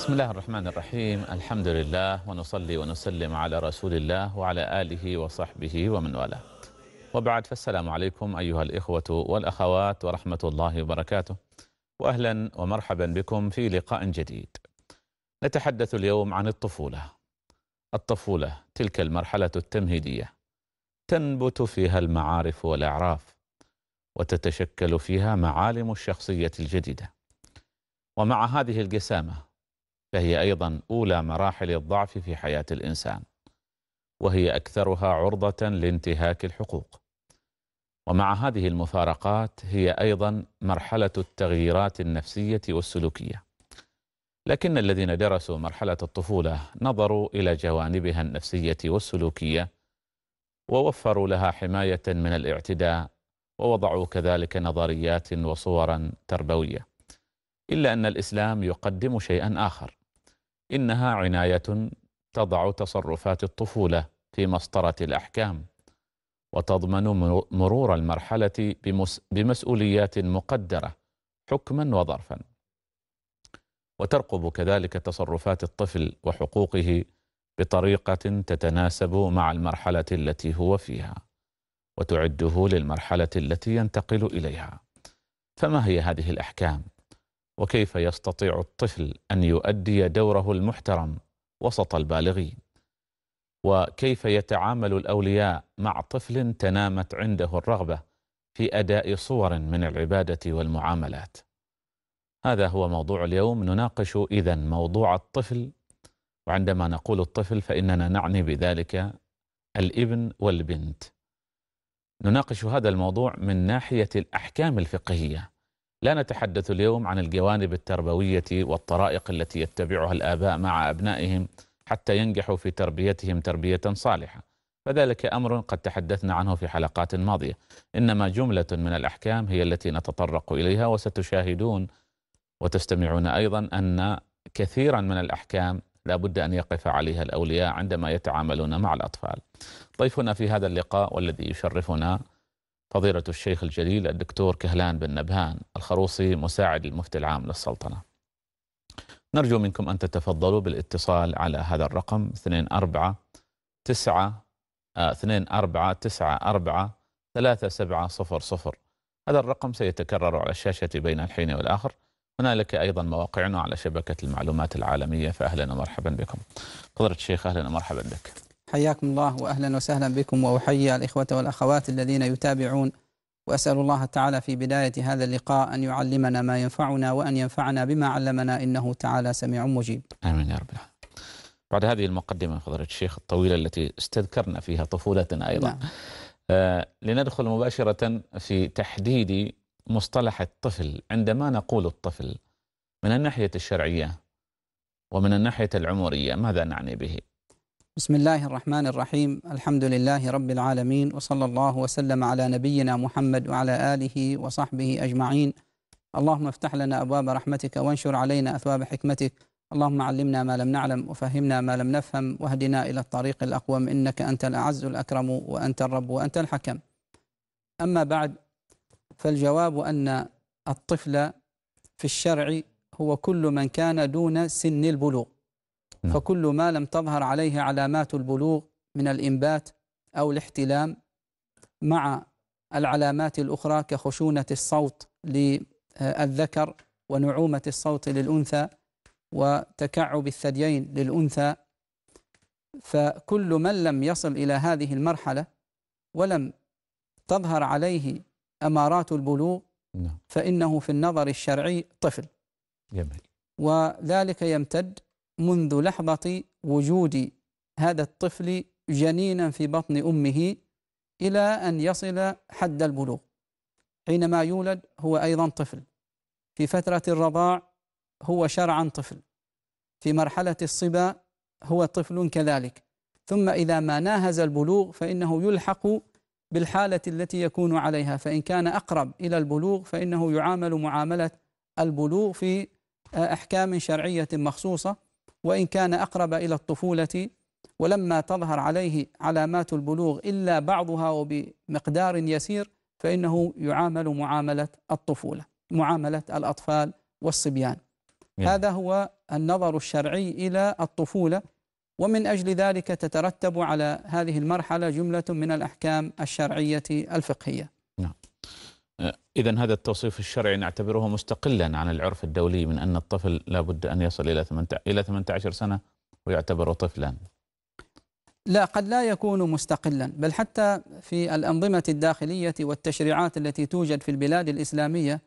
بسم الله الرحمن الرحيم الحمد لله ونصلي ونسلم على رسول الله وعلى آله وصحبه ومن والاه وبعد فالسلام عليكم أيها الإخوة والأخوات ورحمة الله وبركاته وأهلا ومرحبا بكم في لقاء جديد نتحدث اليوم عن الطفولة الطفولة تلك المرحلة التمهيدية تنبت فيها المعارف والأعراف وتتشكل فيها معالم الشخصية الجديدة ومع هذه الجسامة فهي أيضا أولى مراحل الضعف في حياة الإنسان وهي أكثرها عرضة لانتهاك الحقوق ومع هذه المفارقات هي أيضا مرحلة التغييرات النفسية والسلوكية لكن الذين درسوا مرحلة الطفولة نظروا إلى جوانبها النفسية والسلوكية ووفروا لها حماية من الاعتداء ووضعوا كذلك نظريات وصورا تربوية إلا أن الإسلام يقدم شيئا آخر إنها عناية تضع تصرفات الطفولة في مسطرة الأحكام وتضمن مرور المرحلة بمسؤوليات مقدرة حكما وظرفا وترقب كذلك تصرفات الطفل وحقوقه بطريقة تتناسب مع المرحلة التي هو فيها وتعده للمرحلة التي ينتقل إليها فما هي هذه الأحكام وكيف يستطيع الطفل أن يؤدي دوره المحترم وسط البالغين وكيف يتعامل الأولياء مع طفل تنامت عنده الرغبة في أداء صور من العبادة والمعاملات هذا هو موضوع اليوم نناقش إذا موضوع الطفل وعندما نقول الطفل فإننا نعني بذلك الابن والبنت نناقش هذا الموضوع من ناحية الأحكام الفقهية لا نتحدث اليوم عن الجوانب التربوية والطرائق التي يتبعها الآباء مع أبنائهم حتى ينجحوا في تربيتهم تربية صالحة فذلك أمر قد تحدثنا عنه في حلقات ماضية إنما جملة من الأحكام هي التي نتطرق إليها وستشاهدون وتستمعون أيضا أن كثيرا من الأحكام لا بد أن يقف عليها الأولياء عندما يتعاملون مع الأطفال ضيفنا في هذا اللقاء والذي يشرفنا فضيلة الشيخ الجليل الدكتور كهلان بن نبهان الخروصي مساعد المفتي العام للسلطنة نرجو منكم أن تتفضلوا بالاتصال على هذا الرقم 249 2494 3700 هذا الرقم سيتكرر على الشاشة بين الحين والآخر هنالك أيضا مواقعنا على شبكة المعلومات العالمية فأهلا ومرحبا بكم فضيلة الشيخ أهلا ومرحبا بك حياكم الله واهلا وسهلا بكم واحيي الاخوه والاخوات الذين يتابعون واسال الله تعالى في بدايه هذا اللقاء ان يعلمنا ما ينفعنا وان ينفعنا بما علمنا انه تعالى سميع مجيب. امين يا رب العالمين. بعد هذه المقدمه فضيله الشيخ الطويله التي استذكرنا فيها طفولتنا ايضا. نعم. آه لندخل مباشره في تحديد مصطلح الطفل عندما نقول الطفل من الناحيه الشرعيه ومن الناحيه العمريه ماذا نعني به؟ بسم الله الرحمن الرحيم الحمد لله رب العالمين وصلى الله وسلم على نبينا محمد وعلى آله وصحبه أجمعين اللهم افتح لنا أبواب رحمتك وانشر علينا أثواب حكمتك اللهم علمنا ما لم نعلم وفهمنا ما لم نفهم واهدنا إلى الطريق الأقوم إنك أنت الأعز الأكرم وأنت الرب وأنت الحكم أما بعد فالجواب أن الطفل في الشرع هو كل من كان دون سن البلوغ نعم. فكل ما لم تظهر عليه علامات البلوغ من الإنبات أو الاحتلام مع العلامات الأخرى كخشونة الصوت للذكر ونعومة الصوت للأنثى وتكعب الثديين للأنثى فكل من لم يصل إلى هذه المرحلة ولم تظهر عليه أمارات البلوغ نعم. فإنه في النظر الشرعي طفل جميل. وذلك يمتد منذ لحظة وجود هذا الطفل جنينا في بطن أمه إلى أن يصل حد البلوغ حينما يولد هو أيضا طفل في فترة الرضاع هو شرعا طفل في مرحلة الصبا هو طفل كذلك ثم إذا ما ناهز البلوغ فإنه يلحق بالحالة التي يكون عليها فإن كان أقرب إلى البلوغ فإنه يعامل معاملة البلوغ في أحكام شرعية مخصوصة وإن كان أقرب إلى الطفولة ولما تظهر عليه علامات البلوغ إلا بعضها وبمقدار يسير فإنه يعامل معاملة الطفولة معاملة الأطفال والصبيان يعني. هذا هو النظر الشرعي إلى الطفولة ومن أجل ذلك تترتب على هذه المرحلة جملة من الأحكام الشرعية الفقهية نعم. إذا هذا التوصيف الشرعي نعتبره مستقلا عن العرف الدولي من أن الطفل لا بد أن يصل إلى 18 سنة ويعتبر طفلا لا قد لا يكون مستقلا بل حتى في الأنظمة الداخلية والتشريعات التي توجد في البلاد الإسلامية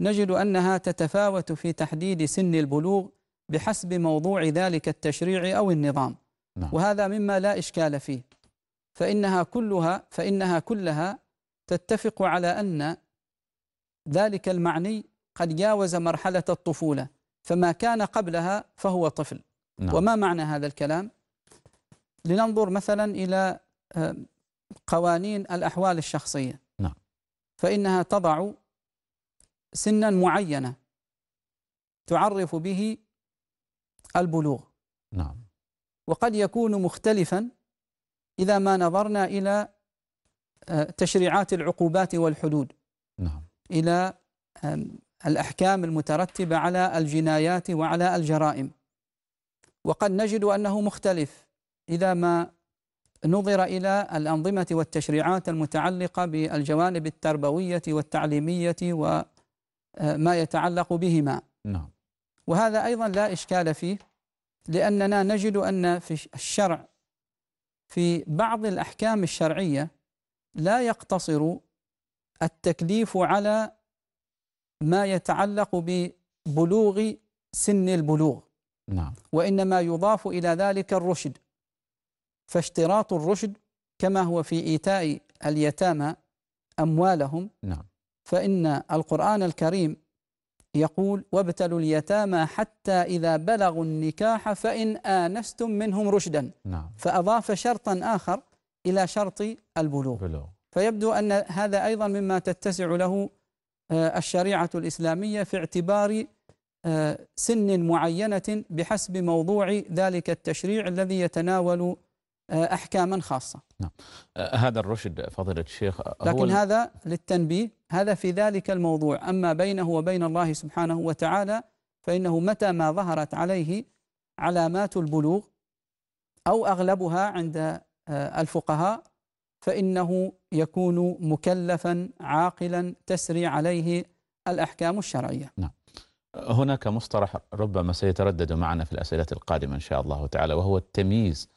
نجد أنها تتفاوت في تحديد سن البلوغ بحسب موضوع ذلك التشريع أو النظام نعم. وهذا مما لا إشكال فيه فإنها كلها فإنها كلها تتفق على أن ذلك المعني قد جاوز مرحلة الطفولة فما كان قبلها فهو طفل نعم. وما معنى هذا الكلام لننظر مثلا إلى آه، قوانين الأحوال الشخصية نعم. فإنها تضع سنا معينة تعرف به البلوغ نعم وقد يكون مختلفا إذا ما نظرنا إلى آه، تشريعات العقوبات والحدود نعم إلى الأحكام المترتبة على الجنايات وعلى الجرائم وقد نجد أنه مختلف إذا ما نظر إلى الأنظمة والتشريعات المتعلقة بالجوانب التربوية والتعليمية وما آه، يتعلق بهما نعم. وهذا أيضا لا إشكال فيه لأننا نجد أن في الشرع في بعض الأحكام الشرعية لا يقتصر التكليف على ما يتعلق ببلوغ سن البلوغ نعم. وإنما يضاف إلى ذلك الرشد فاشتراط الرشد كما هو في إيتاء اليتامى أموالهم نعم. فإن القرآن الكريم يقول وابتلوا اليتامى حتى إذا بلغوا النكاح فإن آنستم منهم رشدا نعم. فأضاف شرطا آخر إلى شرط البلوغ البلوغ. فيبدو أن هذا أيضا مما تتسع له آه، الشريعة الإسلامية في اعتبار آه، سن معينة بحسب موضوع ذلك التشريع الذي يتناول آه، أحكاما خاصة نعم. هذا الرشد فضيلة الشيخ لكن هذا للتنبيه هذا في ذلك الموضوع أما بينه وبين الله سبحانه وتعالى فإنه متى ما ظهرت عليه علامات البلوغ أو أغلبها عند الفقهاء فإنه يكون مكلفا عاقلا تسري عليه الأحكام الشرعية نعم هناك مصطلح ربما سيتردد معنا في الأسئلة القادمة إن شاء الله تعالى وهو التمييز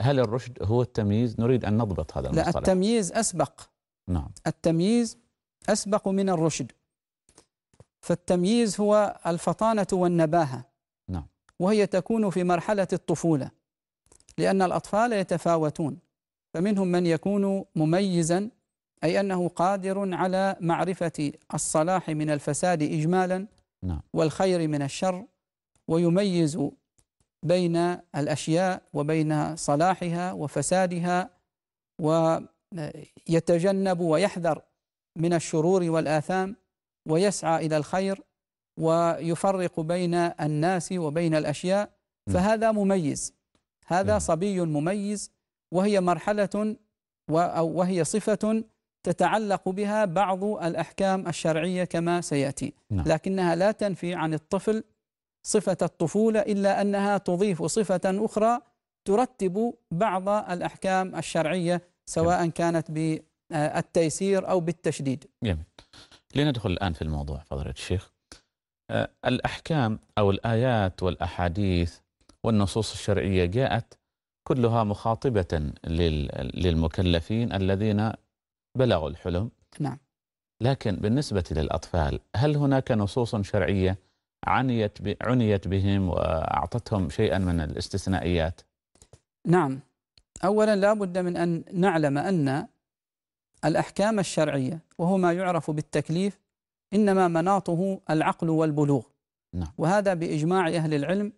هل الرشد هو التمييز نريد أن نضبط هذا المصطلح لا التمييز أسبق نعم التمييز أسبق من الرشد فالتمييز هو الفطانة والنباهة نعم وهي تكون في مرحلة الطفولة لأن الأطفال يتفاوتون فمنهم من يكون مميزا أي أنه قادر على معرفة الصلاح من الفساد إجمالا نعم. والخير من الشر ويميز بين الأشياء وبين صلاحها وفسادها ويتجنب ويحذر من الشرور والآثام ويسعى إلى الخير ويفرق بين الناس وبين الأشياء نعم. فهذا مميز هذا نعم. صبي مميز وهي مرحلة أو وهي صفة تتعلق بها بعض الأحكام الشرعية كما سيأتي نعم. لكنها لا تنفي عن الطفل صفة الطفولة إلا أنها تضيف صفة أخرى ترتب بعض الأحكام الشرعية سواء كانت بالتيسير أو بالتشديد جميل لندخل الآن في الموضوع فضيلة الشيخ آه، الأحكام أو الآيات والأحاديث والنصوص الشرعية جاءت كلها مخاطبة للمكلفين الذين بلغوا الحلم نعم لكن بالنسبة للأطفال هل هناك نصوص شرعية عنيت عنيت بهم وأعطتهم شيئا من الاستثنائيات نعم أولا لا بد من أن نعلم أن الأحكام الشرعية وهو ما يعرف بالتكليف إنما مناطه العقل والبلوغ نعم. وهذا بإجماع أهل العلم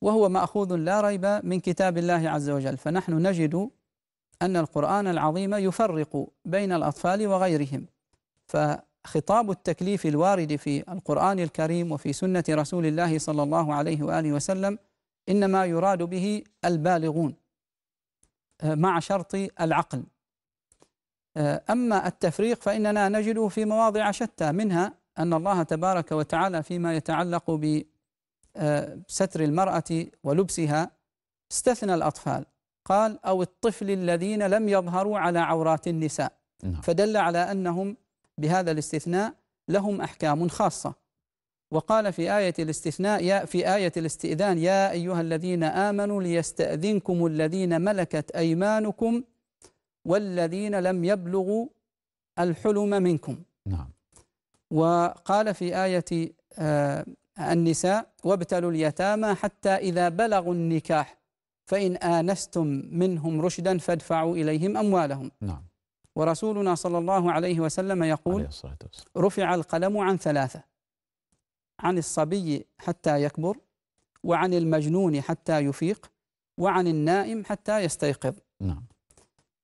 وهو مأخوذ لا ريب من كتاب الله عز وجل فنحن نجد أن القرآن العظيم يفرق بين الأطفال وغيرهم فخطاب التكليف الوارد في القرآن الكريم وفي سنة رسول الله صلى الله عليه وآله وسلم إنما يراد به البالغون آه، مع شرط العقل آه، أما التفريق فإننا نجده في مواضع شتى منها أن الله تبارك وتعالى فيما يتعلق ب آه، ستر المرأة ولبسها استثنى الأطفال قال أو الطفل الذين لم يظهروا على عورات النساء نعم. فدل على أنهم بهذا الاستثناء لهم أحكام خاصة وقال في آية الاستثناء يا في آية الاستئذان يا أيها الذين آمنوا ليستأذنكم الذين ملكت أيمانكم والذين لم يبلغوا الحلم منكم نعم وقال في آية آه، النساء وابتلوا اليتامى حتى إذا بلغوا النكاح فإن آنستم منهم رشدا فادفعوا إليهم أموالهم نعم ورسولنا صلى الله عليه وسلم يقول عليه رفع القلم عن ثلاثة عن الصبي حتى يكبر وعن المجنون حتى يفيق وعن النائم حتى يستيقظ نعم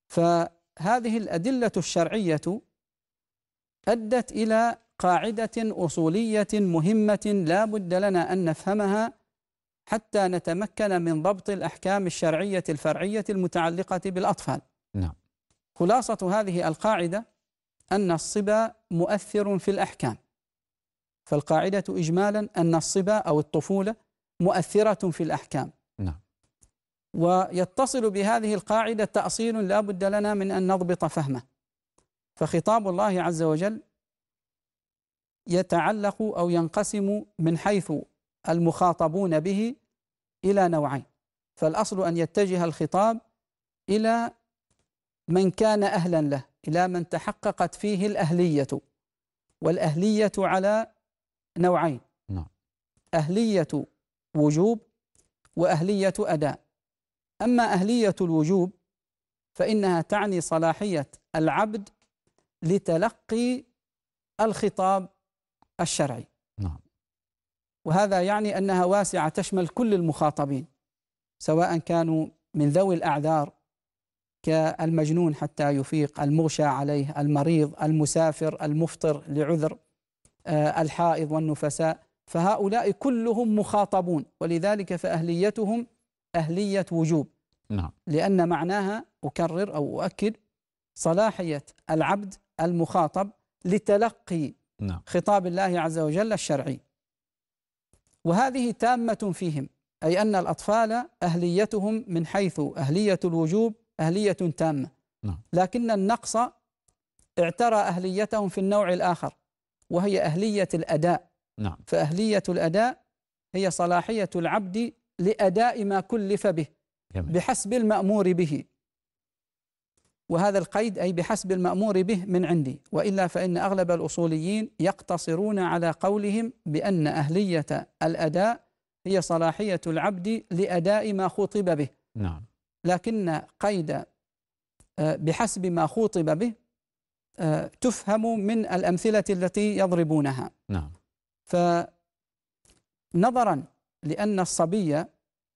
فهذه الأدلة الشرعية أدت إلى قاعدة أصولية مهمة لا بد لنا أن نفهمها حتى نتمكن من ضبط الأحكام الشرعية الفرعية المتعلقة بالأطفال نعم. خلاصة هذه القاعدة أن الصبا مؤثر في الأحكام فالقاعدة إجمالا أن الصبا أو الطفولة مؤثرة في الأحكام نعم. ويتصل بهذه القاعدة تأصيل لا بد لنا من أن نضبط فهمه فخطاب الله عز وجل يتعلق أو ينقسم من حيث المخاطبون به إلى نوعين فالأصل أن يتجه الخطاب إلى من كان أهلا له إلى من تحققت فيه الأهلية والأهلية على نوعين نعم. أهلية وجوب وأهلية أداء أما أهلية الوجوب فإنها تعني صلاحية العبد لتلقي الخطاب الشرعي نعم وهذا يعني أنها واسعة تشمل كل المخاطبين سواء كانوا من ذوي الأعذار كالمجنون حتى يفيق المغشى عليه المريض المسافر المفطر لعذر آه، الحائض والنفساء فهؤلاء كلهم مخاطبون ولذلك فأهليتهم أهلية وجوب نعم. لأن معناها أكرر أو أؤكد صلاحية العبد المخاطب لتلقي نعم. خطاب الله عز وجل الشرعي وهذه تامة فيهم أي أن الأطفال أهليتهم من حيث أهلية الوجوب أهلية تامة نعم. لكن النقص اعترى أهليتهم في النوع الآخر وهي أهلية الأداء نعم. فأهلية الأداء هي صلاحية العبد لأداء ما كلف به بحسب المأمور به وهذا القيد أي بحسب المأمور به من عندي وإلا فإن أغلب الأصوليين يقتصرون على قولهم بأن أهلية الأداء هي صلاحية العبد لأداء ما خطب به نعم لكن قيد آه، بحسب ما خطب به آه، تفهم من الأمثلة التي يضربونها نعم فنظرا لأن الصبي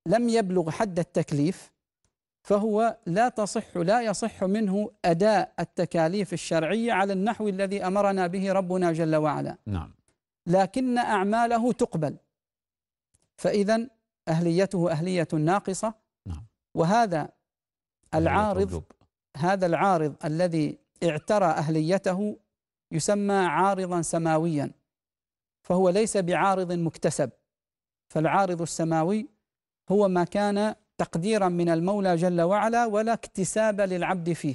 لم يبلغ حد التكليف فهو لا تصح لا يصح منه أداء التكاليف الشرعية على النحو الذي أمرنا به ربنا جل وعلا نعم لكن أعماله تقبل فإذا أهليته أهلية ناقصة نعم وهذا العارض هذا العارض الذي اعترى أهليته يسمى عارضا سماويا فهو ليس بعارض مكتسب فالعارض السماوي هو ما كان تقديرا من المولى جل وعلا ولا اكتساب للعبد فيه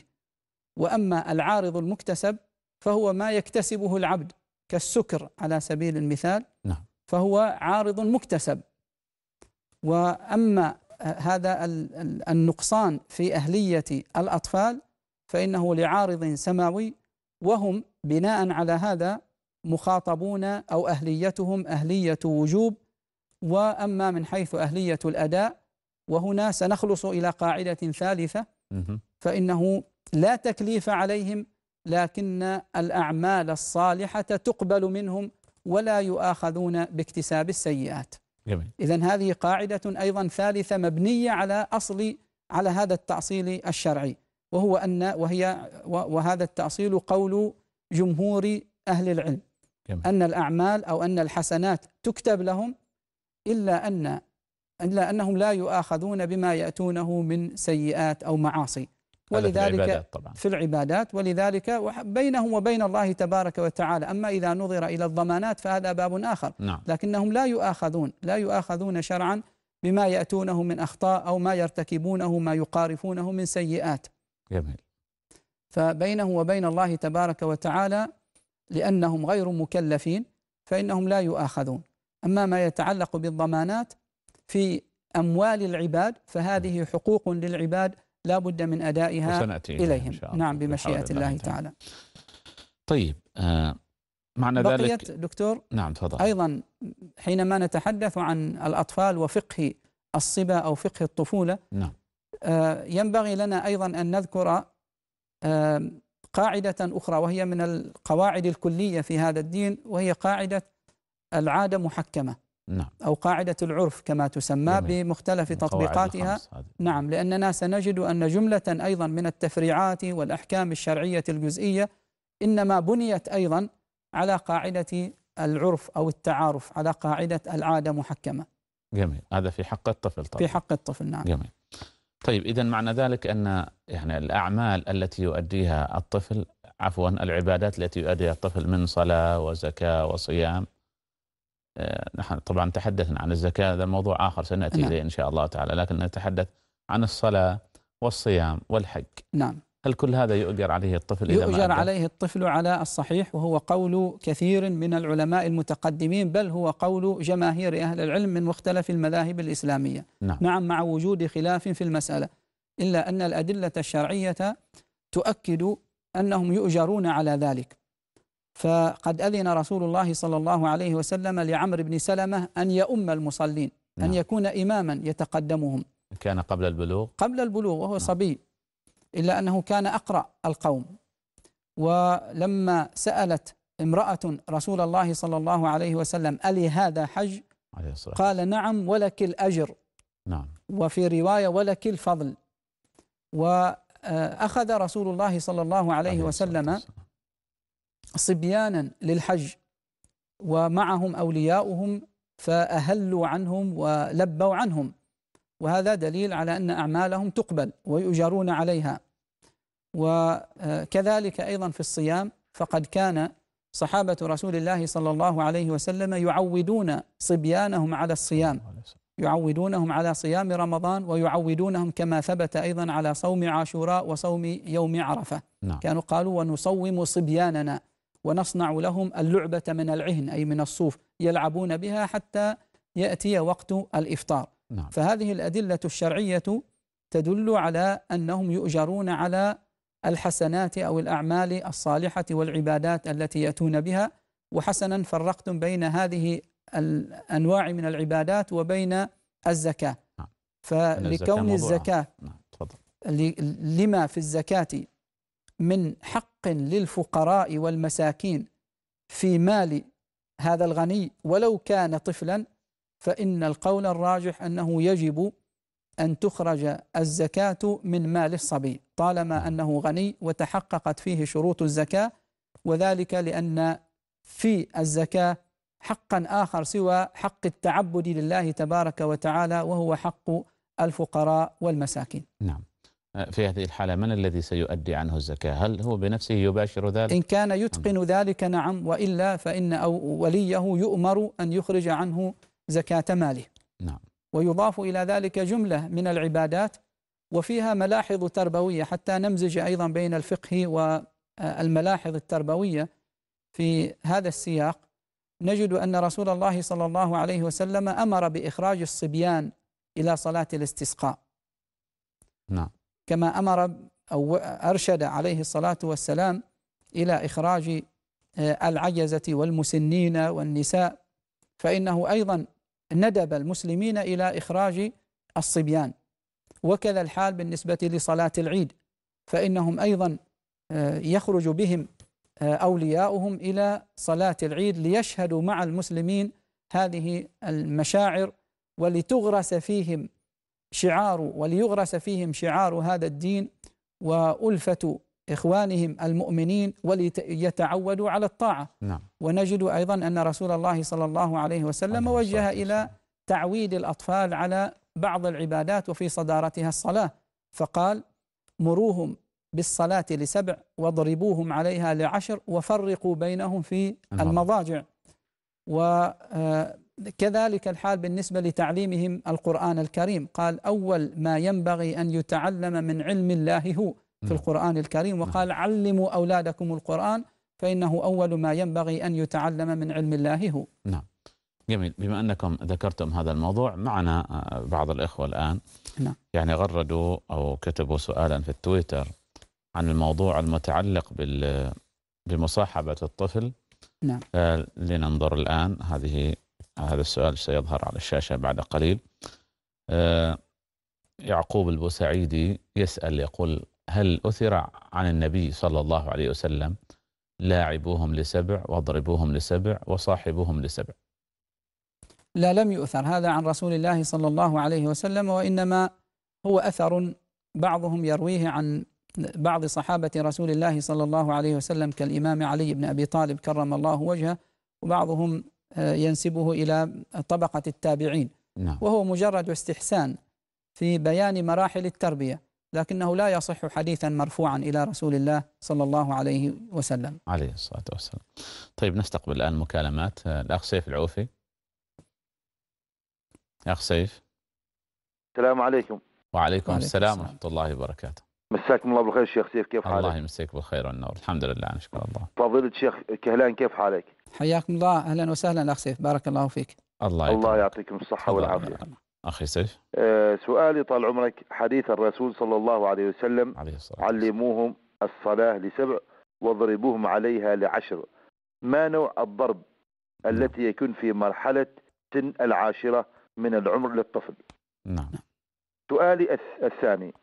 وأما العارض المكتسب فهو ما يكتسبه العبد كالسكر على سبيل المثال نعم. فهو عارض مكتسب وأما هذا النقصان في أهلية الأطفال فإنه لعارض سماوي وهم بناء على هذا مخاطبون أو أهليتهم أهلية وجوب وأما من حيث أهلية الأداء وهنا سنخلص إلى قاعدة ثالثة فإنه لا تكليف عليهم لكن الأعمال الصالحة تقبل منهم ولا يؤاخذون باكتساب السيئات إذا هذه قاعدة أيضا ثالثة مبنية على أصل على هذا التأصيل الشرعي وهو أن وهي وهذا التأصيل قول جمهور أهل العلم جميل. أن الأعمال أو أن الحسنات تكتب لهم إلا أن إلا أنهم لا يؤاخذون بما يأتونه من سيئات أو معاصي ولذلك في العبادات, طبعا. في العبادات ولذلك بينهم وبين الله تبارك وتعالى أما إذا نظر إلى الضمانات فهذا باب آخر نعم. لكنهم لا يؤاخذون لا يؤاخذون شرعا بما يأتونه من أخطاء أو ما يرتكبونه ما يقارفونه من سيئات جميل فبينه وبين الله تبارك وتعالى لأنهم غير مكلفين فإنهم لا يؤاخذون أما ما يتعلق بالضمانات في أموال العباد فهذه حقوق للعباد لا بد من أدائها إليهم إن شاء الله. نعم بمشيئة الله, تعالى طيب آه معنى ذلك دكتور نعم تفضل أيضا حينما نتحدث عن الأطفال وفقه الصبا أو فقه الطفولة نعم آه ينبغي لنا أيضا أن نذكر آه قاعدة أخرى وهي من القواعد الكلية في هذا الدين وهي قاعدة العادة محكمة نعم أو قاعدة العرف كما تسمى جميل. بمختلف تطبيقاتها نعم لأننا نعم، سنجد أن جملة أيضا من التفريعات والأحكام الشرعية الجزئية إنما بنيت أيضا على قاعدة العرف أو التعارف على قاعدة العادة محكمة جميل هذا في حق الطفل طبعا في حق الطفل نعم جميل طيب إذا معنى ذلك أن يعني الأعمال التي يؤديها الطفل عفوا العبادات التي يؤديها الطفل من صلاة وزكاة وصيام آه، نحن طبعا تحدثنا عن الزكاة هذا موضوع آخر سنأتي نعم. إليه إن شاء الله تعالى لكن نتحدث عن الصلاة والصيام والحج نعم هل كل هذا يؤجر عليه الطفل إذا يؤجر ما عليه الطفل على الصحيح وهو قول كثير من العلماء المتقدمين بل هو قول جماهير أهل العلم من مختلف المذاهب الإسلامية نعم, نعم مع وجود خلاف في المسألة إلا أن الأدلة الشرعية تؤكد أنهم يؤجرون على ذلك فقد أذن رسول الله صلى الله عليه وسلم لعمر بن سلمة أن يؤم المصلين نعم. أن يكون إماما يتقدمهم كان قبل البلوغ قبل البلوغ وهو نعم. صبي إلا أنه كان أقرأ القوم ولما سألت امرأة رسول الله صلى الله عليه وسلم ألي هذا حج عليه الصلاة. قال نعم ولك الأجر نعم وفي رواية ولك الفضل وأخذ رسول الله صلى الله عليه, عليه وسلم صبيانا للحج ومعهم أولياؤهم فأهلوا عنهم ولبوا عنهم وهذا دليل على أن أعمالهم تقبل ويؤجرون عليها وكذلك أيضا في الصيام فقد كان صحابة رسول الله صلى الله عليه وسلم يعودون صبيانهم على الصيام يعودونهم على صيام رمضان ويعودونهم كما ثبت أيضا على صوم عاشوراء وصوم يوم عرفة نعم. كانوا قالوا ونصوم صبياننا ونصنع لهم اللعبة من العهن أي من الصوف يلعبون بها حتى يأتي وقت الإفطار نعم. فهذه الأدلة الشرعية تدل على أنهم يؤجرون على الحسنات أو الأعمال الصالحة والعبادات التي يأتون بها وحسنا فرقتم بين هذه الأنواع من العبادات وبين الزكاة نعم. فلكون الزكاة, الزكاة نعم. لما في الزكاة من حق حق للفقراء والمساكين في مال هذا الغني ولو كان طفلا فإن القول الراجح أنه يجب أن تخرج الزكاة من مال الصبي طالما أنه غني وتحققت فيه شروط الزكاة وذلك لأن في الزكاة حقا آخر سوى حق التعبد لله تبارك وتعالى وهو حق الفقراء والمساكين نعم في هذه الحالة من الذي سيؤدي عنه الزكاة هل هو بنفسه يباشر ذلك إن كان يتقن ذلك نعم وإلا فإن أو وليه يؤمر أن يخرج عنه زكاة ماله نعم ويضاف إلى ذلك جملة من العبادات وفيها ملاحظ تربوية حتى نمزج أيضا بين الفقه والملاحظ التربوية في هذا السياق نجد أن رسول الله صلى الله عليه وسلم أمر بإخراج الصبيان إلى صلاة الاستسقاء نعم كما أمر أو أرشد عليه الصلاة والسلام إلى إخراج آه، العجزة والمسنين والنساء فإنه أيضا ندب المسلمين إلى إخراج الصبيان وكذا الحال بالنسبة لصلاة العيد فإنهم أيضا آه، يخرج بهم آه، أولياؤهم إلى صلاة العيد ليشهدوا مع المسلمين هذه المشاعر ولتغرس فيهم شعار وليغرس فيهم شعار هذا الدين وألفة إخوانهم المؤمنين وليتعودوا على الطاعة نعم. ونجد أيضا أن رسول الله صلى الله عليه وسلم وجه إلى تعويد الأطفال على بعض العبادات وفي صدارتها الصلاة فقال مروهم بالصلاة لسبع واضربوهم عليها لعشر وفرقوا بينهم في المضاجع و آه، كذلك الحال بالنسبة لتعليمهم القرآن الكريم قال أول ما ينبغي أن يتعلم من علم الله هو في نعم. القرآن الكريم نعم. وقال علموا أولادكم القرآن فإنه أول ما ينبغي أن يتعلم من علم الله هو نعم جميل بما أنكم ذكرتم هذا الموضوع معنا آه، بعض الإخوة الآن نعم. يعني غردوا أو كتبوا سؤالا في التويتر عن الموضوع المتعلق بمصاحبة الطفل نعم آه، لننظر الآن هذه هذا السؤال سيظهر على الشاشة بعد قليل آه، يعقوب البوسعيدي يسأل يقول هل أثر عن النبي صلى الله عليه وسلم لاعبوهم لسبع واضربوهم لسبع وصاحبوهم لسبع لا لم يؤثر هذا عن رسول الله صلى الله عليه وسلم وإنما هو أثر بعضهم يرويه عن بعض صحابة رسول الله صلى الله عليه وسلم كالإمام علي بن أبي طالب كرم الله وجهه وبعضهم آه، ينسبه إلى طبقة التابعين نعم. وهو مجرد استحسان في بيان مراحل التربية لكنه لا يصح حديثا مرفوعا إلى رسول الله صلى الله عليه وسلم عليه الصلاة والسلام طيب نستقبل الآن مكالمات آه، الأخ سيف العوفي أخ سيف السلام عليكم وعليكم, وعليكم السلام ورحمة الله وبركاته مساكم الله بالخير شيخ سيف كيف حالك؟ الله يمسيك بالخير والنور، الحمد لله نشكر الله. فضيلة شيخ كهلان كيف حالك؟ حياكم الله اهلا وسهلا اخ سيف بارك الله فيك. الله يبارك. الله يعطيكم الصحة والعافية. اخي سيف. أه سؤالي طال عمرك حديث الرسول صلى الله عليه وسلم عليه الصلاة علموهم الصلاة لسبع واضربوهم عليها لعشر. ما نوع الضرب نعم. التي يكون في مرحلة سن العاشرة من العمر للطفل؟ نعم. سؤالي الثاني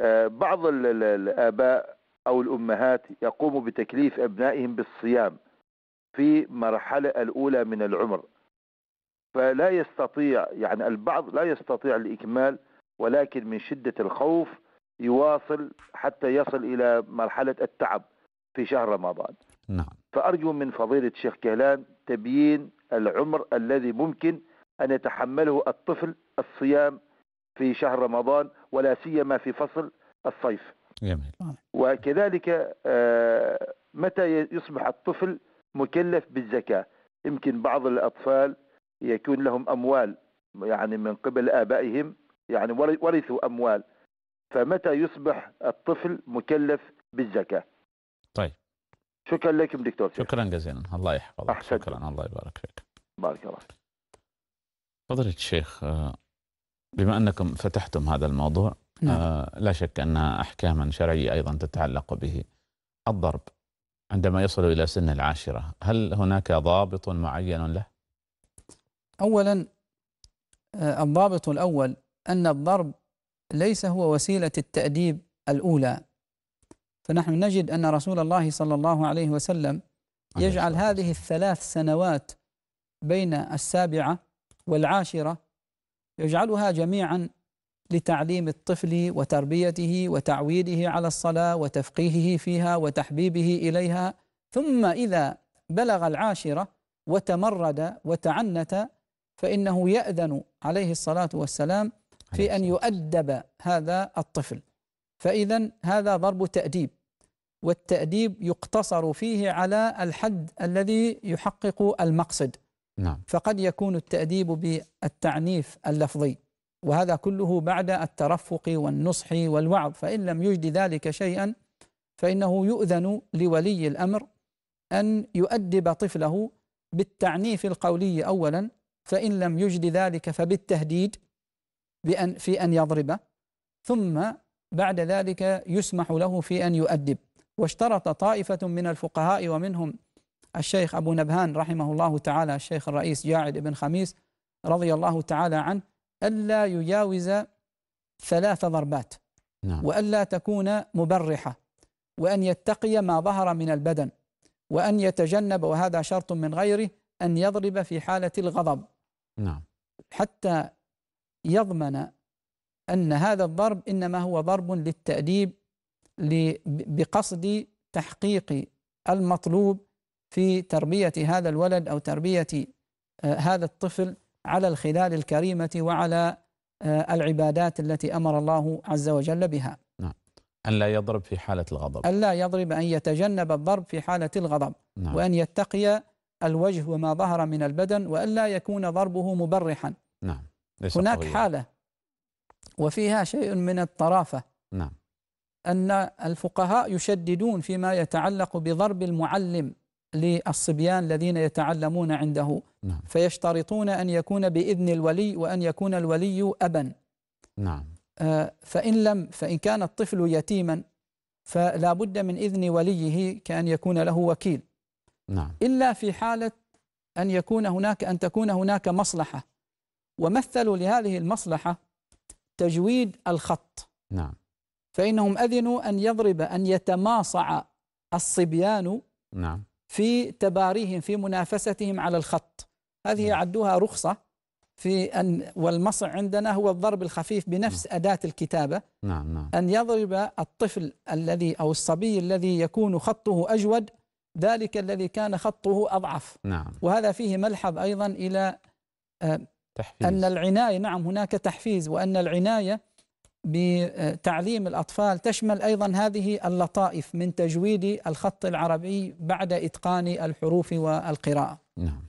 آه، بعض الآباء أو الأمهات يقوموا بتكليف أبنائهم بالصيام في مرحلة الأولى من العمر فلا يستطيع يعني البعض لا يستطيع الإكمال ولكن من شدة الخوف يواصل حتى يصل إلى مرحلة التعب في شهر رمضان نعم. فأرجو من فضيلة الشيخ كهلان تبيين العمر الذي ممكن أن يتحمله الطفل الصيام في شهر رمضان ولا سيما في فصل الصيف جميل. وكذلك آه، متى يصبح الطفل مكلف بالزكاة يمكن بعض الأطفال يكون لهم أموال يعني من قبل آبائهم يعني ورثوا أموال فمتى يصبح الطفل مكلف بالزكاة طيب شكرا لكم دكتور شكرا جزيلا الله يحفظك شكرا الله يبارك فيك بارك الله فضلت الشيخ آه، بما أنكم فتحتم هذا الموضوع نعم. آه لا شك أن أحكاما شرعية أيضا تتعلق به الضرب عندما يصل إلى سن العاشرة هل هناك ضابط معين له؟ أولا آه، الضابط الأول أن الضرب ليس هو وسيلة التأديب الأولى فنحن نجد أن رسول الله صلى الله عليه وسلم يجعل هذه الثلاث سنوات بين السابعة والعاشرة يجعلها جميعا لتعليم الطفل وتربيته وتعويده على الصلاة وتفقيهه فيها وتحبيبه إليها ثم إذا بلغ العاشرة وتمرد وتعنت فإنه يأذن عليه الصلاة والسلام في أن يؤدب هذا الطفل فإذا هذا ضرب تأديب والتأديب يقتصر فيه على الحد الذي يحقق المقصد نعم. فقد يكون التأديب بالتعنيف اللفظي وهذا كله بعد الترفق والنصح والوعظ فإن لم يجد ذلك شيئا فإنه يؤذن لولي الأمر أن يؤدب طفله بالتعنيف القولي أولا فإن لم يجد ذلك فبالتهديد بأن في أن يضربه ثم بعد ذلك يسمح له في أن يؤدب واشترط طائفة من الفقهاء ومنهم الشيخ أبو نبهان رحمه الله تعالى الشيخ الرئيس جاعد بن خميس رضي الله تعالى عنه ألا يجاوز ثلاث ضربات نعم. وألا تكون مبرحة وأن يتقي ما ظهر من البدن وأن يتجنب وهذا شرط من غيره أن يضرب في حالة الغضب نعم. حتى يضمن أن هذا الضرب إنما هو ضرب للتأديب بقصد تحقيق المطلوب في تربية هذا الولد أو تربية آه، هذا الطفل على الخلال الكريمة وعلى آه، العبادات التي أمر الله عز وجل بها نعم. أن لا يضرب في حالة الغضب أن لا يضرب أن يتجنب الضرب في حالة الغضب نعم. وأن يتقي الوجه وما ظهر من البدن وأن لا يكون ضربه مبرحا نعم. هناك قوية. حالة وفيها شيء من الطرافة نعم. أن الفقهاء يشددون فيما يتعلق بضرب المعلم للصبيان الذين يتعلمون عنده نعم. فيشترطون أن يكون بإذن الولي وأن يكون الولي أبا نعم آه، فإن لم فإن كان الطفل يتيما فلا بد من إذن وليه كأن يكون له وكيل نعم. إلا في حالة أن يكون هناك أن تكون هناك مصلحة ومثلوا لهذه المصلحة تجويد الخط نعم. فإنهم أذنوا أن يضرب أن يتماصع الصبيان نعم. في تباريهم في منافستهم على الخط هذه نعم. يعدوها رخصة في أن والمصع عندنا هو الضرب الخفيف بنفس نعم. أداة الكتابة نعم نعم أن يضرب الطفل الذي أو الصبي الذي يكون خطه أجود ذلك الذي كان خطه أضعف نعم وهذا فيه ملحظ أيضا إلى آه، تحفيز. أن العناية نعم هناك تحفيز وأن العناية بتعليم الأطفال تشمل أيضا هذه اللطائف من تجويد الخط العربي بعد إتقان الحروف والقراءة نعم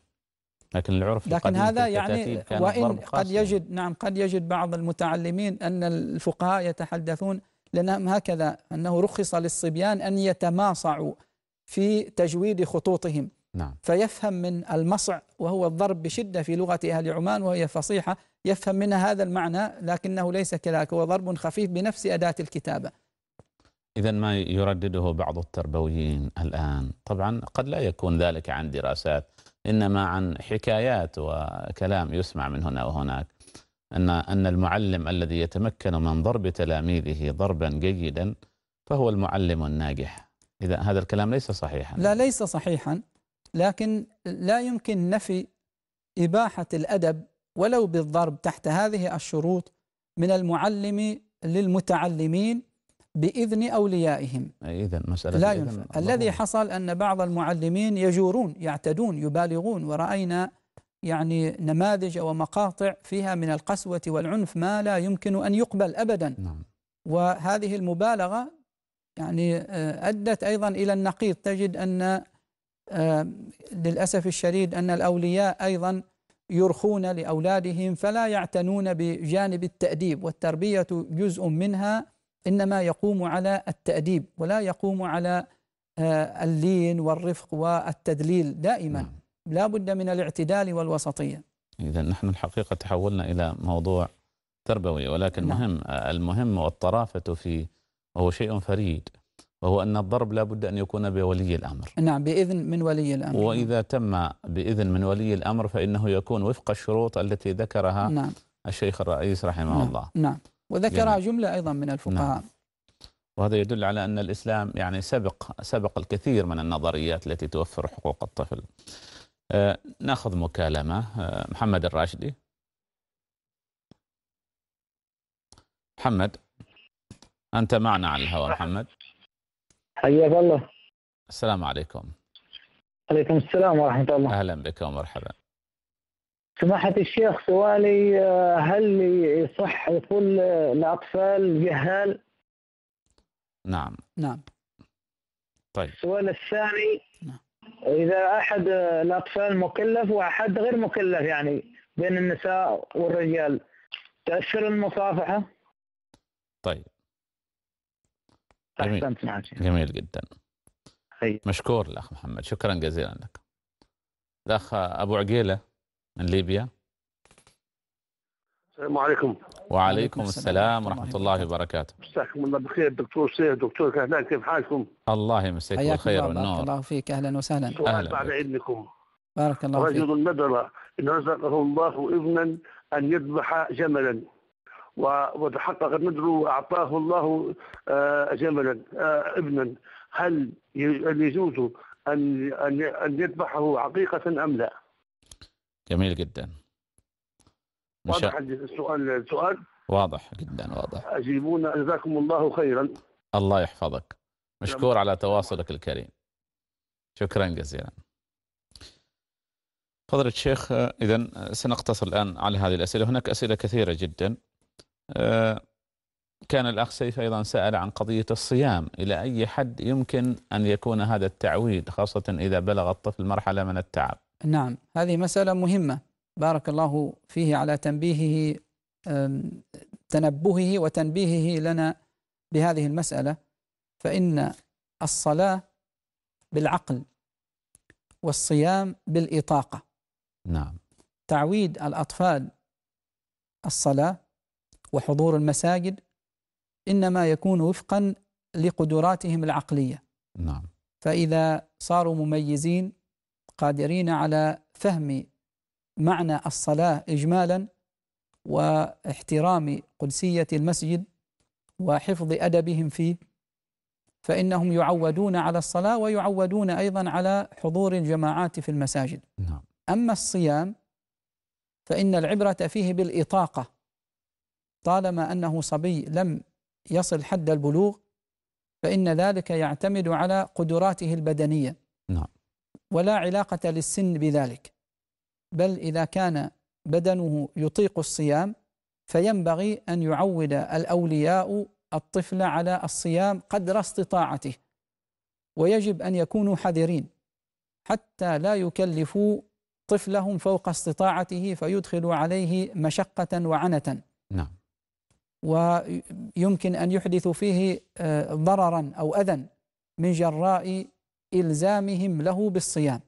لكن العرف لكن هذا يعني وإن قد يجد نعم قد يجد بعض المتعلمين أن الفقهاء يتحدثون لأنهم هكذا أنه رخص للصبيان أن يتماصعوا في تجويد خطوطهم نعم. فيفهم من المصع وهو الضرب بشدة في لغة أهل عمان وهي فصيحة يفهم منها هذا المعنى لكنه ليس كذلك هو ضرب خفيف بنفس أداة الكتابة إذا ما يردده بعض التربويين الآن طبعا قد لا يكون ذلك عن دراسات إنما عن حكايات وكلام يسمع من هنا وهناك أن أن المعلم الذي يتمكن من ضرب تلاميذه ضربا جيدا فهو المعلم الناجح إذا هذا الكلام ليس صحيحا لا ليس صحيحا لكن لا يمكن نفي إباحة الأدب ولو بالضرب تحت هذه الشروط من المعلم للمتعلمين بإذن أوليائهم إذن مسألة لا ينفع إذن الذي حصل أن بعض المعلمين يجورون يعتدون يبالغون ورأينا يعني نماذج ومقاطع فيها من القسوة والعنف ما لا يمكن أن يقبل أبدا نعم. وهذه المبالغة يعني آه، أدت أيضا إلى النقيض تجد أن للأسف الشديد أن الأولياء أيضا يرخون لأولادهم فلا يعتنون بجانب التأديب والتربية جزء منها إنما يقوم على التأديب ولا يقوم على آه، اللين والرفق والتدليل دائما نعم. لا بد من الاعتدال والوسطية إذا نحن الحقيقة تحولنا إلى موضوع تربوي ولكن نعم. مهم آه، المهم والطرافة في وهو شيء فريد وهو أن الضرب لا بد أن يكون بولي الأمر نعم بإذن من ولي الأمر وإذا تم بإذن من ولي الأمر فإنه يكون وفق الشروط التي ذكرها نعم. الشيخ الرئيس رحمه نعم. الله نعم وذكرها جملة أيضا من الفقهاء نعم. وهذا يدل على أن الإسلام يعني سبق سبق الكثير من النظريات التي توفر حقوق الطفل آه ناخذ مكالمة آه محمد الراشدي محمد أنت معنا على الهواء محمد حياك الله السلام عليكم عليكم السلام ورحمة الله أهلا بك ومرحبا سماحة الشيخ سؤالي آه، هل يصح يقول الأطفال جهال؟ نعم نعم طيب السؤال الثاني نعم. إذا أحد آه، الأطفال مكلف وأحد غير مكلف يعني بين النساء والرجال تأثر المصافحة؟ طيب جميل. جميل جدا هي. مشكور الأخ محمد شكرا جزيلا لك الأخ أبو عقيلة من ليبيا السلام عليكم وعليكم السلام ورحمة الله وبركاته مساكم الله بخير دكتور سيد دكتور كهلان كيف حالكم؟ الله يمسيك بالخير والنور بارك الله فيك أهلا وسهلا أهلا بعد علمكم بارك الله فيك رجل نذر إن رزقه الله ابنا أن يذبح جملا وتحقق نذره وأعطاه الله آه، جملا آه، ابنا هل يجوز أن أن يذبحه عقيقة أم لا؟ جميل جدا واضح السؤال السؤال واضح جدا واضح أجيبونا جزاكم الله خيرا الله يحفظك مشكور على تواصلك الكريم شكرا جزيلا فضل الشيخ إذا سنقتصر الآن على هذه الأسئلة هناك أسئلة كثيرة جدا آه، كان الأخ سيف أيضا سأل عن قضية الصيام إلى أي حد يمكن أن يكون هذا التعويد خاصة إذا بلغ الطفل مرحلة من التعب نعم هذه مسألة مهمة بارك الله فيه على تنبيهه تنبهه وتنبيهه لنا بهذه المسألة فإن الصلاة بالعقل والصيام بالإطاقة نعم تعويد الأطفال الصلاة وحضور المساجد إنما يكون وفقا لقدراتهم العقلية نعم فإذا صاروا مميزين قادرين على فهم معنى الصلاة إجمالا واحترام قدسية المسجد وحفظ أدبهم فيه فإنهم يعودون على الصلاة ويعودون أيضا على حضور الجماعات في المساجد نعم. أما الصيام فإن العبرة فيه بالإطاقة طالما أنه صبي لم يصل حد البلوغ فإن ذلك يعتمد على قدراته البدنية نعم ولا علاقة للسن بذلك بل إذا كان بدنه يطيق الصيام فينبغي أن يعود الأولياء الطفل على الصيام قدر استطاعته ويجب أن يكونوا حذرين حتى لا يكلفوا طفلهم فوق استطاعته فيدخلوا عليه مشقة وعنة نعم ويمكن أن يحدث فيه آه، ضررا أو أذى من جراء إلزامهم له بالصيام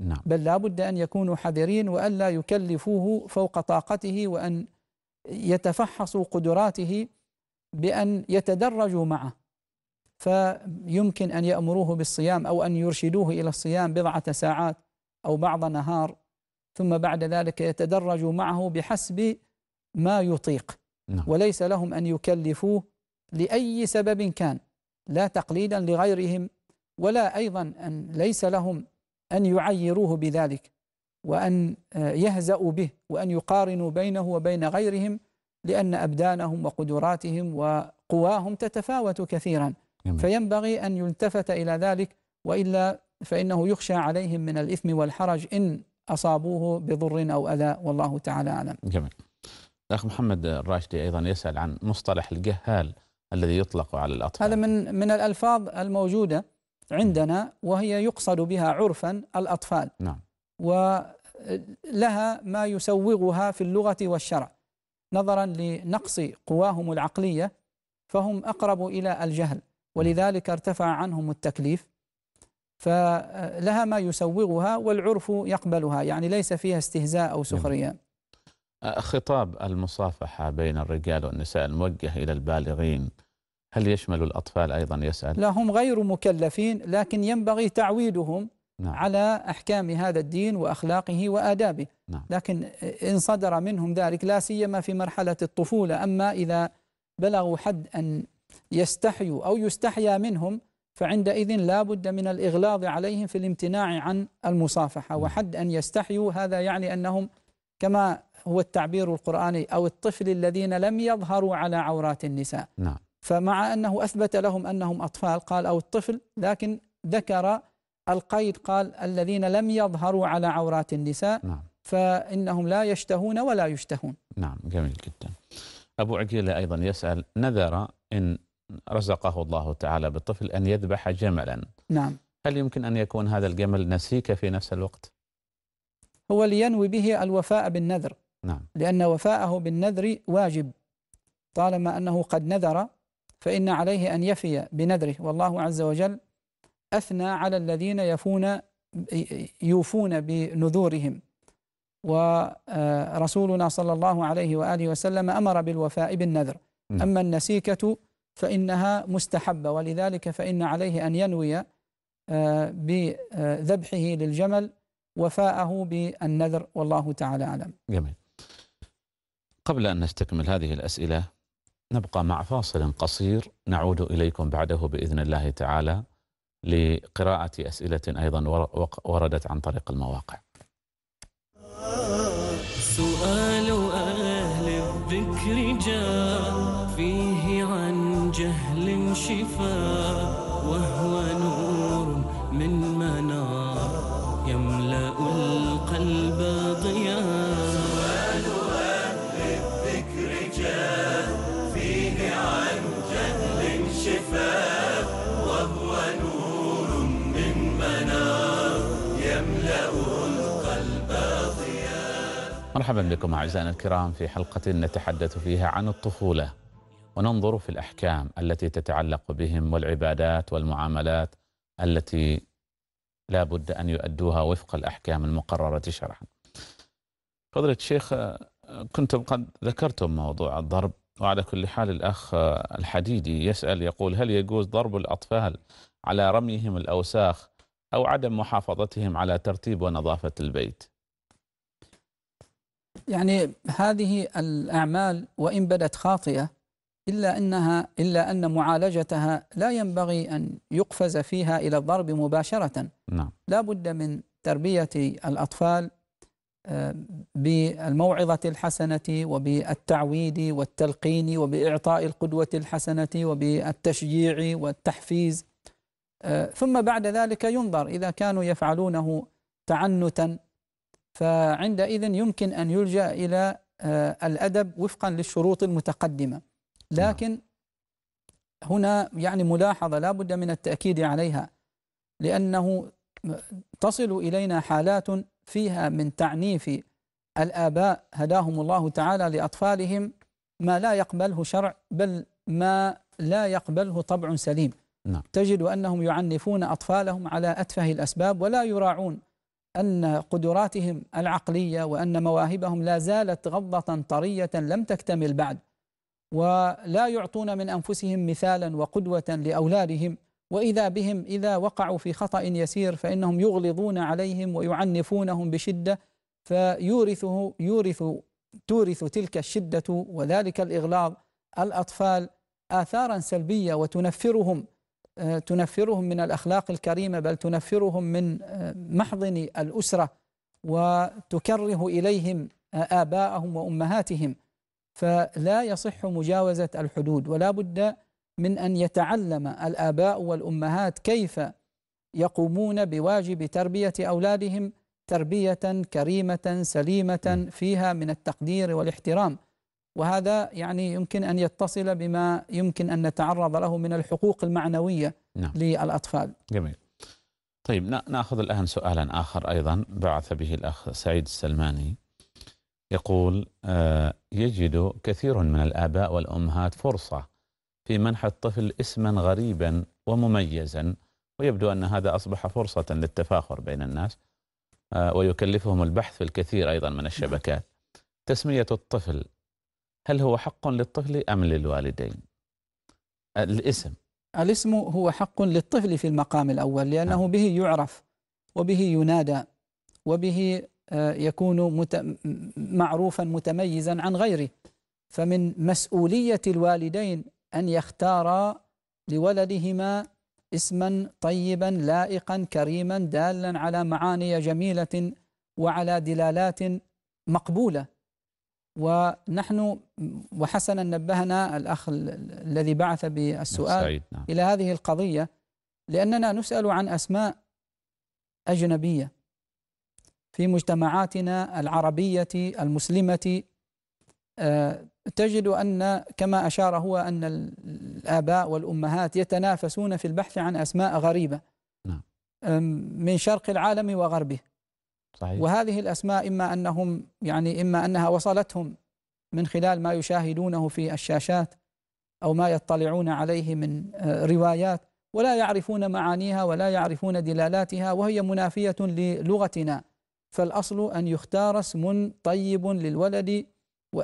نعم. بل لا بد أن يكونوا حذرين وألا يكلفوه فوق طاقته وأن يتفحصوا قدراته بأن يتدرجوا معه فيمكن أن يأمروه بالصيام أو أن يرشدوه إلى الصيام بضعة ساعات أو بعض نهار ثم بعد ذلك يتدرج معه بحسب ما يطيق نعم. وليس لهم أن يكلفوه لأي سبب كان لا تقليدا لغيرهم ولا أيضا أن ليس لهم أن يعيروه بذلك وأن آه، يهزأوا به وأن يقارنوا بينه وبين غيرهم لأن أبدانهم وقدراتهم وقواهم تتفاوت كثيرا فينبغي أن يلتفت إلى ذلك وإلا فإنه يخشى عليهم من الإثم والحرج إن أصابوه بضر أو أذى والله تعالى أعلم جميل. الاخ محمد الراشدي ايضا يسال عن مصطلح الجهال الذي يطلق على الاطفال هذا من من الالفاظ الموجوده عندنا وهي يقصد بها عرفا الاطفال نعم ولها ما يسوغها في اللغه والشرع نظرا لنقص قواهم العقليه فهم اقرب الى الجهل ولذلك ارتفع عنهم التكليف فلها ما يسوغها والعرف يقبلها يعني ليس فيها استهزاء أو سخرية خطاب المصافحة بين الرجال والنساء الموجه إلى البالغين هل يشمل الأطفال أيضا يسأل؟ لا هم غير مكلفين لكن ينبغي تعويدهم نعم. على أحكام هذا الدين وأخلاقه وآدابه نعم. لكن إن صدر منهم ذلك لا سيما في مرحلة الطفولة أما إذا بلغوا حد أن يستحيوا أو يستحيا منهم فعندئذ لا بد من الإغلاظ عليهم في الامتناع عن المصافحة نعم. وحد أن يستحيوا هذا يعني أنهم كما هو التعبير القرآني أو الطفل الذين لم يظهروا على عورات النساء نعم. فمع أنه أثبت لهم أنهم أطفال قال أو الطفل لكن ذكر القيد قال الذين لم يظهروا على عورات النساء نعم. فإنهم لا يشتهون ولا يشتهون نعم جميل جدا أبو عقيلة أيضا يسأل نذر إن رزقه الله تعالى بالطفل أن يذبح جملا نعم هل يمكن أن يكون هذا الجمل نسيك في نفس الوقت؟ هو لينوي به الوفاء بالنذر نعم لأن وفاءه بالنذر واجب طالما أنه قد نذر فإن عليه أن يفي بنذره والله عز وجل أثنى على الذين يفون يوفون بنذورهم ورسولنا آه، صلى الله عليه وآله وسلم أمر بالوفاء بالنذر نعم. أما النسيكة فإنها مستحبة ولذلك فإن عليه أن ينوي آه، بذبحه للجمل وفاءه بالنذر والله تعالى أعلم جميل قبل أن نستكمل هذه الأسئلة نبقى مع فاصل قصير نعود إليكم بعده بإذن الله تعالى لقراءة أسئلة أيضا وردت عن طريق المواقع سؤال أهل الذكر جاء فيه عن جهل شفاء مرحبا بكم أعزائنا الكرام في حلقة نتحدث فيها عن الطفولة وننظر في الأحكام التي تتعلق بهم والعبادات والمعاملات التي لا بد أن يؤدوها وفق الأحكام المقررة شرعا فضيلة الشيخ كنتم قد ذكرتم موضوع الضرب وعلى كل حال الأخ الحديدي يسأل يقول هل يجوز ضرب الأطفال على رميهم الأوساخ أو عدم محافظتهم على ترتيب ونظافة البيت يعني هذه الأعمال وإن بدت خاطئة إلا أنها إلا أن معالجتها لا ينبغي أن يقفز فيها إلى الضرب مباشرة نعم. لا بد من تربية الأطفال آه، بالموعظة الحسنة وبالتعويد والتلقين وبإعطاء القدوة الحسنة وبالتشجيع والتحفيز آه، ثم بعد ذلك ينظر إذا كانوا يفعلونه تعنتا فعندئذ يمكن أن يلجأ إلى آه، الأدب وفقا للشروط المتقدمة نعم. لكن هنا يعني ملاحظة لا بد من التأكيد عليها لأنه تصل إلينا حالات فيها من تعنيف الآباء هداهم الله تعالى لأطفالهم ما لا يقبله شرع بل ما لا يقبله طبع سليم نعم. تجد أنهم يعنفون أطفالهم على أتفه الأسباب ولا يراعون أن قدراتهم العقلية وأن مواهبهم لا زالت غضة طرية لم تكتمل بعد ولا يعطون من أنفسهم مثالا وقدوة لأولادهم وإذا بهم إذا وقعوا في خطأ يسير فإنهم يغلظون عليهم ويعنفونهم بشدة فيورثه يورث تورث تلك الشدة وذلك الإغلاظ الأطفال آثارا سلبية وتنفرهم آه، تنفرهم من الأخلاق الكريمة بل تنفرهم من آه، محضن الأسرة وتكره إليهم آه، آباءهم وأمهاتهم فلا يصح مجاوزة الحدود ولا بد من أن يتعلم الآباء والأمهات كيف يقومون بواجب تربية أولادهم تربية كريمة سليمة فيها من التقدير والاحترام وهذا يعني يمكن أن يتصل بما يمكن أن نتعرض له من الحقوق المعنوية نعم. للأطفال جميل طيب نأخذ الآن سؤالا آخر أيضا بعث به الأخ سعيد السلماني يقول آه، يجد كثير من الآباء والأمهات فرصة في منح الطفل اسما غريبا ومميزا ويبدو أن هذا أصبح فرصة للتفاخر بين الناس آه، ويكلفهم البحث في الكثير أيضا من الشبكات تسمية الطفل هل هو حق للطفل أم للوالدين الاسم الاسم هو حق للطفل في المقام الأول لأنه نعم. به يعرف وبه ينادى وبه آه، يكون مت... معروفا متميزا عن غيره فمن مسؤولية الوالدين أن يختارا لولدهما اسما طيبا لائقا كريما دالا على معاني جميلة وعلى دلالات مقبولة ونحن وحسنا نبهنا الأخ الذي بعث بالسؤال نعم. إلى هذه القضية لأننا نسأل عن أسماء أجنبية في مجتمعاتنا العربية المسلمة آه، تجد أن كما أشار هو أن الآباء والأمهات يتنافسون في البحث عن أسماء غريبة نعم. من شرق العالم وغربه صحيح. وهذه الأسماء إما أنهم يعني إما أنها وصلتهم من خلال ما يشاهدونه في الشاشات أو ما يطلعون عليه من آه، روايات ولا يعرفون معانيها ولا يعرفون دلالاتها وهي منافية للغتنا فالأصل أن يختار اسم طيب للولد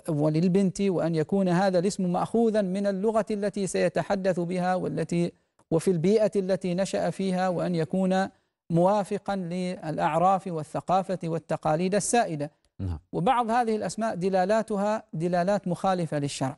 وللبنت وأن يكون هذا الاسم مأخوذا من اللغة التي سيتحدث بها والتي وفي البيئة التي نشأ فيها وأن يكون موافقا للأعراف والثقافة والتقاليد السائدة نعم. وبعض هذه الأسماء دلالاتها دلالات مخالفة للشرع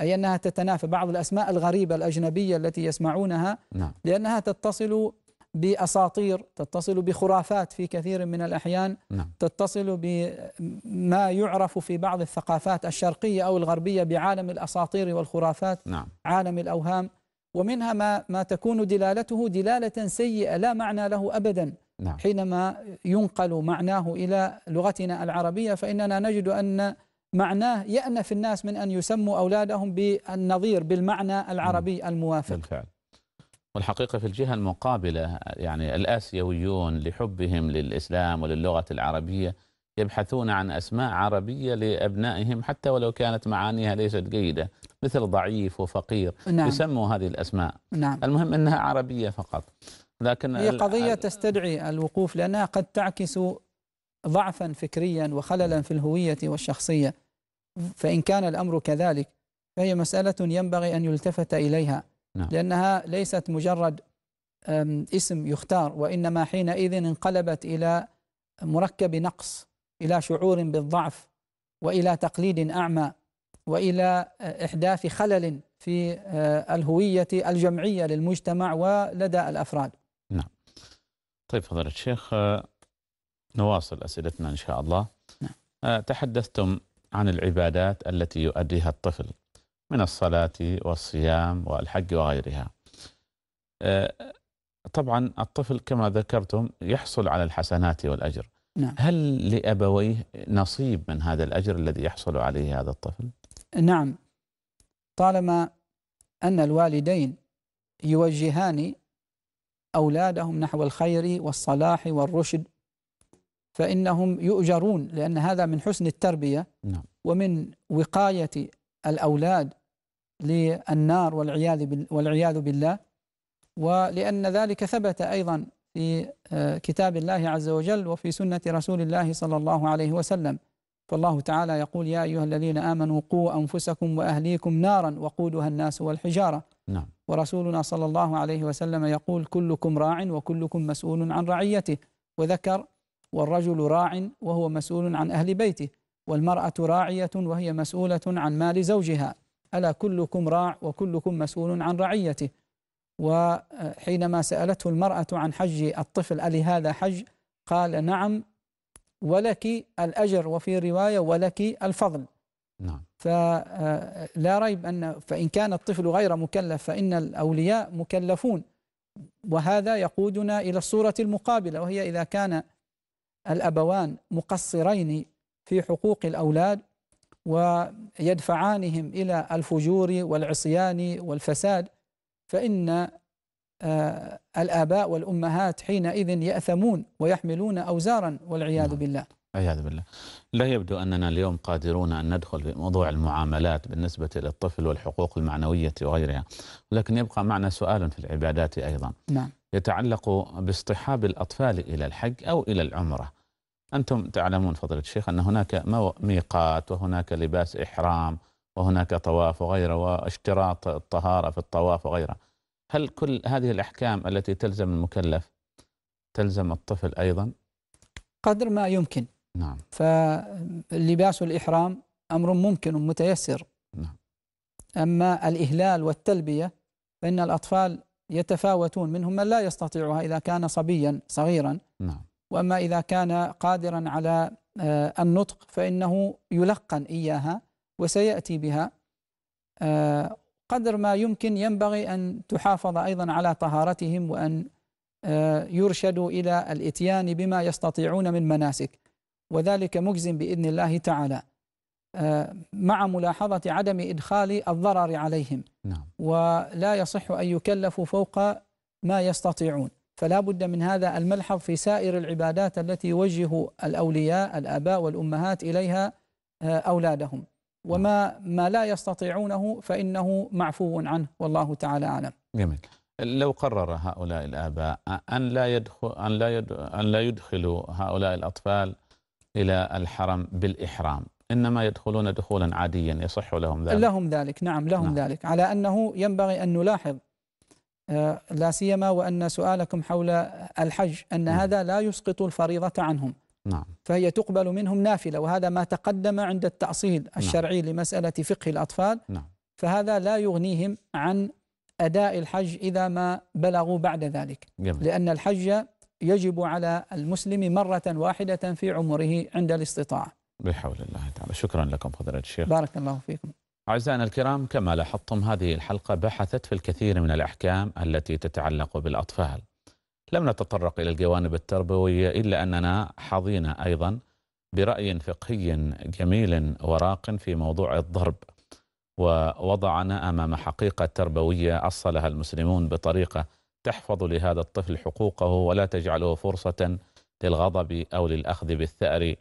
أي أنها تتنافى بعض الأسماء الغريبة الأجنبية التي يسمعونها نعم. لأنها تتصل بأساطير تتصل بخرافات في كثير من الأحيان نعم. تتصل بما يعرف في بعض الثقافات الشرقية أو الغربية بعالم الأساطير والخرافات نعم. عالم الأوهام ومنها ما ما تكون دلالته دلالة سيئة لا معنى له أبدا نعم. حينما ينقل معناه إلى لغتنا العربية فإننا نجد أن معناه يأنف الناس من أن يسموا أولادهم بالنظير بالمعنى العربي نعم. الموافق بالفعل والحقيقة في الجهة المقابلة يعني الآسيويون لحبهم للإسلام وللغة العربية يبحثون عن أسماء عربية لأبنائهم حتى ولو كانت معانيها ليست جيدة مثل ضعيف وفقير نعم. يسموا هذه الأسماء نعم. المهم أنها عربية فقط لكن هي قضية تستدعي الوقوف لأنها قد تعكس ضعفا فكريا وخللا في الهوية والشخصية فإن كان الأمر كذلك فهي مسألة ينبغي أن يلتفت إليها نعم. لأنها ليست مجرد اسم يختار وإنما حينئذ انقلبت إلى مركب نقص إلى شعور بالضعف وإلى تقليد أعمى وإلى آه، إحداث خلل في آه، الهوية الجمعية للمجتمع ولدى الأفراد نعم طيب فضيلة الشيخ آه، نواصل أسئلتنا إن شاء الله نعم. تحدثتم عن العبادات التي يؤديها الطفل من الصلاة والصيام والحج وغيرها طبعا الطفل كما ذكرتم يحصل على الحسنات والأجر نعم. هل لأبويه نصيب من هذا الأجر الذي يحصل عليه هذا الطفل؟ نعم طالما أن الوالدين يوجهان أولادهم نحو الخير والصلاح والرشد فإنهم يؤجرون لأن هذا من حسن التربية نعم. ومن وقاية الأولاد للنار والعياذ والعياذ بالله ولأن ذلك ثبت أيضا في آه، كتاب الله عز وجل وفي سنة رسول الله صلى الله عليه وسلم فالله تعالى يقول يا أيها الذين آمنوا قوا أنفسكم وأهليكم نارا وقودها الناس والحجارة نعم. ورسولنا صلى الله عليه وسلم يقول كلكم راع وكلكم مسؤول عن رعيته وذكر والرجل راع وهو مسؤول عن أهل بيته والمرأة راعية وهي مسؤولة عن مال زوجها ألا كلكم راع وكلكم مسؤول عن رعيته وحينما سألته المرأة عن حج الطفل ألي هذا حج قال نعم ولك الأجر وفي رواية ولك الفضل نعم فلا آه، ريب أن فإن كان الطفل غير مكلف فإن الأولياء مكلفون وهذا يقودنا إلى الصورة المقابلة وهي إذا كان الأبوان مقصرين في حقوق الأولاد ويدفعانهم إلى الفجور والعصيان والفساد فإن آه، الآباء والأمهات حينئذ يأثمون ويحملون أوزارا والعياذ نعم. بالله عياذ بالله لا يبدو أننا اليوم قادرون أن ندخل في موضوع المعاملات بالنسبة للطفل والحقوق المعنوية وغيرها لكن يبقى معنا سؤال في العبادات أيضا نعم. يتعلق باصطحاب الأطفال إلى الحج أو إلى العمرة أنتم تعلمون فضيلة الشيخ أن هناك ميقات وهناك لباس إحرام وهناك طواف وغيره واشتراط الطهارة في الطواف وغيره هل كل هذه الأحكام التي تلزم المكلف تلزم الطفل أيضا؟ قدر ما يمكن نعم فلباس الإحرام أمر ممكن متيسر نعم. أما الإهلال والتلبية فإن الأطفال يتفاوتون منهم من لا يستطيعها إذا كان صبيا صغيرا نعم. وأما إذا كان قادرا على آه، النطق فإنه يلقن إياها وسيأتي بها آه، قدر ما يمكن ينبغي أن تحافظ أيضا على طهارتهم وأن آه، يرشدوا إلى الإتيان بما يستطيعون من مناسك وذلك مجز بإذن الله تعالى آه، مع ملاحظة عدم إدخال الضرر عليهم نعم. ولا يصح أن يكلفوا فوق ما يستطيعون فلا بد من هذا الملحظ في سائر العبادات التي يوجه الأولياء الآباء والأمهات إليها أولادهم وما ما لا يستطيعونه فإنه معفو عنه والله تعالى أعلم جميل لو قرر هؤلاء الآباء أن لا يدخل أن لا يدخل أن لا يدخلوا هؤلاء الأطفال إلى الحرم بالإحرام إنما يدخلون دخولا عاديا يصح لهم ذلك لهم ذلك نعم لهم نعم. ذلك على أنه ينبغي أن نلاحظ آه، لا سيما وأن سؤالكم حول الحج أن نعم. هذا لا يسقط الفريضة عنهم نعم فهي تقبل منهم نافلة وهذا ما تقدم عند التأصيل نعم. الشرعي نعم لمسألة فقه الأطفال نعم فهذا لا يغنيهم عن أداء الحج إذا ما بلغوا بعد ذلك جميل. لأن الحج يجب على المسلم مرة واحدة في عمره عند الاستطاعة بحول الله تعالى شكرا لكم فضيلة الشيخ بارك الله فيكم أعزائنا الكرام كما لاحظتم هذه الحلقة بحثت في الكثير من الأحكام التي تتعلق بالأطفال لم نتطرق إلى الجوانب التربوية إلا أننا حظينا أيضا برأي فقهي جميل وراق في موضوع الضرب ووضعنا أمام حقيقة تربوية أصلها المسلمون بطريقة تحفظ لهذا الطفل حقوقه ولا تجعله فرصة للغضب أو للأخذ بالثأر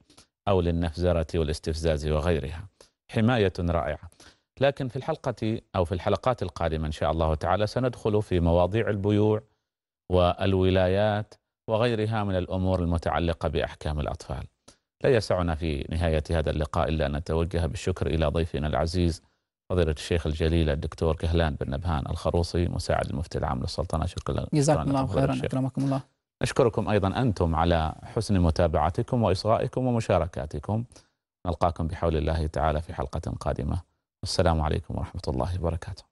أو للنفزرة والاستفزاز وغيرها حماية رائعة لكن في الحلقة أو في الحلقات القادمة إن شاء الله تعالى سندخل في مواضيع البيوع والولايات وغيرها من الأمور المتعلقة بأحكام الأطفال لا يسعنا في نهاية هذا اللقاء إلا أن نتوجه بالشكر إلى ضيفنا العزيز فضيلة الشيخ الجليل الدكتور كهلان بن نبهان الخروصي مساعد المفتي العام للسلطنة شكرا جزاكم الله خيرا أكرمكم الله نشكركم أيضا أنتم على حسن متابعتكم وإصغائكم ومشاركاتكم نلقاكم بحول الله تعالى في حلقة قادمة والسلام عليكم ورحمة الله وبركاته